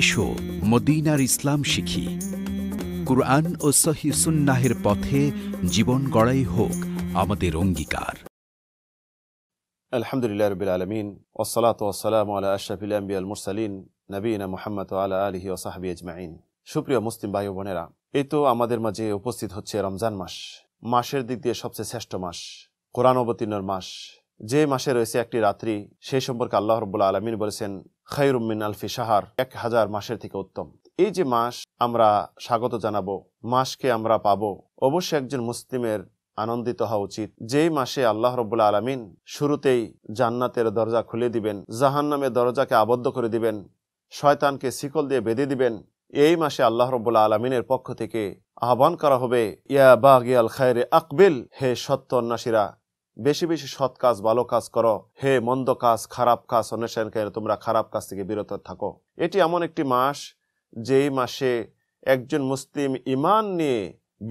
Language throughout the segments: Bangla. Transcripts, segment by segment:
এসো মদিনার ইসলাম শিখি কুরআন ও সহি সুন্নাহের পথে জীবন গড়াই হোক আমাদের অঙ্গীকার আলহামদুলিল্লাহ রবিল আলমিন ওসলাত ওসালাম আলা আশাফিল আম্বিয়াল মুরসালিন নবীনা মোহাম্মদ আলা আলহি সাহাবি আজমাইন সুপ্রিয় মুসলিম ভাই বোনেরা এই তো আমাদের মাঝে উপস্থিত হচ্ছে রমজান মাস মাসের দিক দিয়ে সবচেয়ে শ্রেষ্ঠ মাস কোরআন অবতীর্ণর মাস যে মাসে রয়েছে একটি রাত্রি সেই সম্পর্কে আল্লাহ রব্বুল্লা আলমিন বলেছেন খাইরুমিন আলফি সাহার এক হাজার মাসের থেকে উত্তম এই যে মাস আমরা স্বাগত জানাবো মাসকে আমরা পাব অবশ্যই একজন মুসলিমের আনন্দিত হওয়া উচিত যেই মাসে আল্লাহ রবুল্লা আলমিন শুরুতেই জান্নাতের দরজা খুলে দিবেন জাহান নামে দরজাকে আবদ্ধ করে দিবেন শয়তানকে শিকল দিয়ে বেঁধে দিবেন এই মাসে আল্লাহ রবুল্লা আলমিনের পক্ষ থেকে আহ্বান করা হবে ইয়া বা ইয়াল খায়রে আকবিল হে সত্য অন্যাসীরা বেশি বেশি সৎ কাজ ভালো কাজ করো হে মন্দ কাজ খারাপ কাজ অন্বেষণ তোমরা খারাপ কাজ থেকে বিরত থাকো এটি এমন একটি মাস যেই মাসে একজন মুসলিম ইমান নিয়ে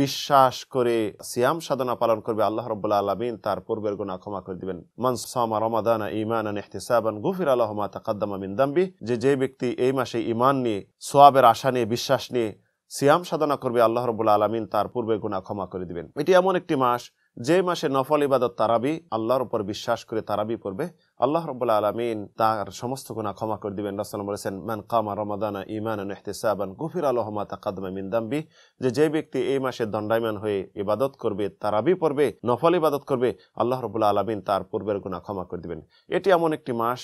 বিশ্বাস করে সিয়াম সাধনা পালন করবে আল্লাহ রব্বুল্লা আলমিন তার পূর্বের গুণা ক্ষমা করে দিবেন মানসামা রমাদান ইমান গুফির আলহমা তাকাদ্দামা মিন্দাম্বি যে যে ব্যক্তি এই মাসে ইমান নিয়ে সোয়াবের আশা নিয়ে বিশ্বাস নিয়ে সিয়াম সাধনা করবে আল্লাহ রবুল্লা আলমিন তার পূর্বের গুণা ক্ষমা করে দিবেন এটি এমন একটি মাস যে মাসে নফল ইবাদত তারাবি আল্লাহর উপর বিশ্বাস করে তারাবি পড়বে আল্লাহ রব্বুল্লা আলমিন তার সমস্ত গুণা ক্ষমা করে দিবেন রাসাল বলেছেন মান কামা রমাদানা ইমান এহতেসাবান গুফির আলহমা তাকাদমা মিন্দাম্বি যে যে ব্যক্তি এই মাসে দণ্ডায়মান হয়ে ইবাদত করবে তারাবি পড়বে নফল ইবাদত করবে আল্লাহ রবুল্লা আলমিন তার পূর্বের গুণা ক্ষমা করে দিবেন এটি এমন একটি মাস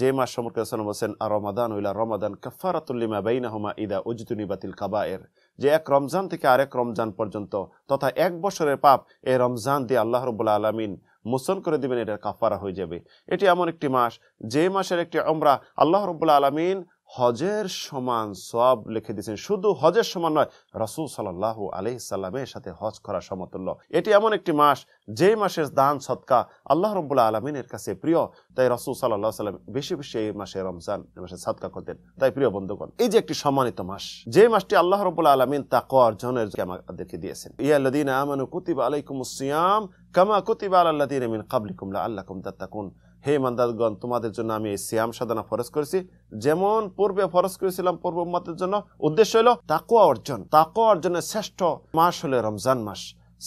যে মাস সম্পর্কে রাসাল বলছেন আর রমাদান উইলা রমাদান কফারাতুল্লিমা বেইনাহমা ইদা উজতুনি বাতিল কাবা এর যে এক রমজান থেকে আরেক রমজান পর্যন্ত তথা এক বছরের পাপ এই রমজান দিয়ে আল্লাহ রবুল্লা আলমিন মুসল করে দিবেন এটার কাফারা হয়ে যাবে এটি এমন একটি মাস যে মাসের একটি আমরা আল্লাহ রবুল্লা আলমিন হজের সমান সব লিখে দিয়েছেন শুধু হজের সমান নয় রসুল সাল্লাহ আলহি সাল্লামের সাথে হজ করা সমতুল্য এটি এমন একটি মাস যে মাসের দান সৎকা আল্লাহ রব্বুল্লাহ আলমিনের কাছে প্রিয় তাই রসুল সাল্লাহ সাল্লাম বেশি বেশি এই মাসে রমজান মাসে সৎকা করতেন তাই প্রিয় বন্ধুগণ এই যে একটি সম্মানিত মাস যে মাসটি আল্লাহ রব্বুল্লাহ আলমিন তা অর্জনের আমাদেরকে দিয়েছেন ইয়াল্লাদিন আমানু কুতিবা আলাইকুম সিয়াম কামা কুতিবা আল্লাদিন মিন কাবলিকুম আল্লাহ আল্লাকুম তাত্তাকুন হে ইমানদারগণ তোমাদের জন্য আমি এই শ্যাম সাধনা ফরজ করেছি যেমন পূর্বে ফরজ করেছিলাম পূর্ব উম্মাতের জন্য উদ্দেশ্য হলো তাকুয়া অর্জন তাকুয়া অর্জনের শ্রেষ্ঠ মাস হলো রমজান মাস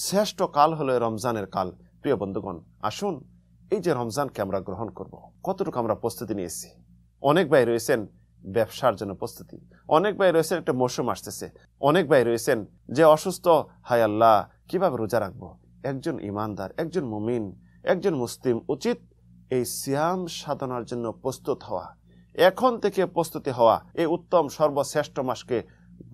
শ্রেষ্ঠ কাল হলো রমজানের কাল প্রিয় বন্ধুগণ আসুন এই যে রমজানকে আমরা গ্রহণ করব। কতটুকু আমরা প্রস্তুতি নিয়েছি অনেক ভাই রয়েছেন ব্যবসার জন্য প্রস্তুতি অনেক ভাই রয়েছেন একটা মৌসুম আসতেছে অনেক ভাই রয়েছেন যে অসুস্থ হায় আল্লাহ কিভাবে রোজা রাখবো একজন ইমানদার একজন মুমিন একজন মুসলিম উচিত এই সিয়াম সাধনার জন্য প্রস্তুত হওয়া এখন থেকে প্রস্তুতি হওয়া এই উত্তম সর্বশ্রেষ্ঠ মাসকে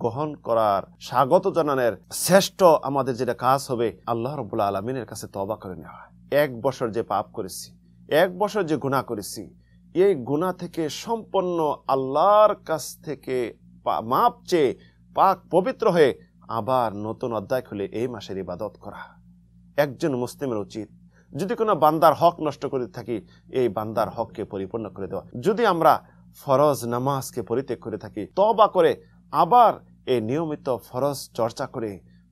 গ্রহণ করার স্বাগত জানানের শ্রেষ্ঠ আমাদের যেটা কাজ হবে আল্লাহ রবুল্লা আলমিনের কাছে তবা করে নেওয়া এক বছর যে পাপ করেছি এক বছর যে গুণা করেছি এই গুণা থেকে সম্পন্ন আল্লাহর কাছ থেকে মাপ চেয়ে পাক পবিত্র হয়ে আবার নতুন অধ্যায় খুলে এই মাসের ইবাদত করা একজন মুসলিমের উচিত যদি কোনো বান্দার হক নষ্ট করে থাকি এই বান্দার হককে পরিপূর্ণ করে দেওয়া যদি আমরা ফরজ নামাজকে পরিত্যাগ করে থাকি তবা করে আবার এই নিয়মিত ফরজ চর্চা করে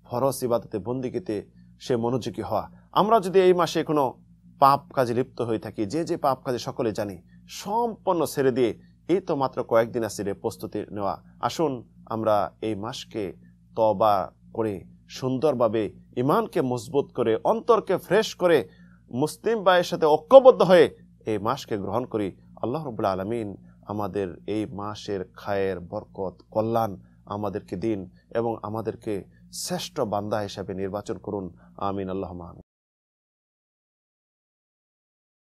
ফরজ ইবাদতে বন্দিকিতে সে মনোযোগী হওয়া আমরা যদি এই মাসে কোনো পাপ কাজে লিপ্ত হয়ে থাকি যে যে পাপ কাজে সকলে জানি সম্পন্ন ছেড়ে দিয়ে এই তো মাত্র কয়েকদিন আসি রে প্রস্তুতি নেওয়া আসুন আমরা এই মাসকে তবা করে সুন্দরভাবে ইমানকে মজবুত করে অন্তরকে ফ্রেশ করে মুসলিম ভাইয়ের সাথে ঐক্যবদ্ধ হয়ে এই মাসকে গ্রহণ করি আল্লাহ রবুল্লা আলমিন আমাদের এই মাসের খায়ের বরকত কল্যাণ আমাদেরকে দিন এবং আমাদেরকে শ্রেষ্ঠ বান্দা হিসাবে নির্বাচন করুন আমিন আল্লাহ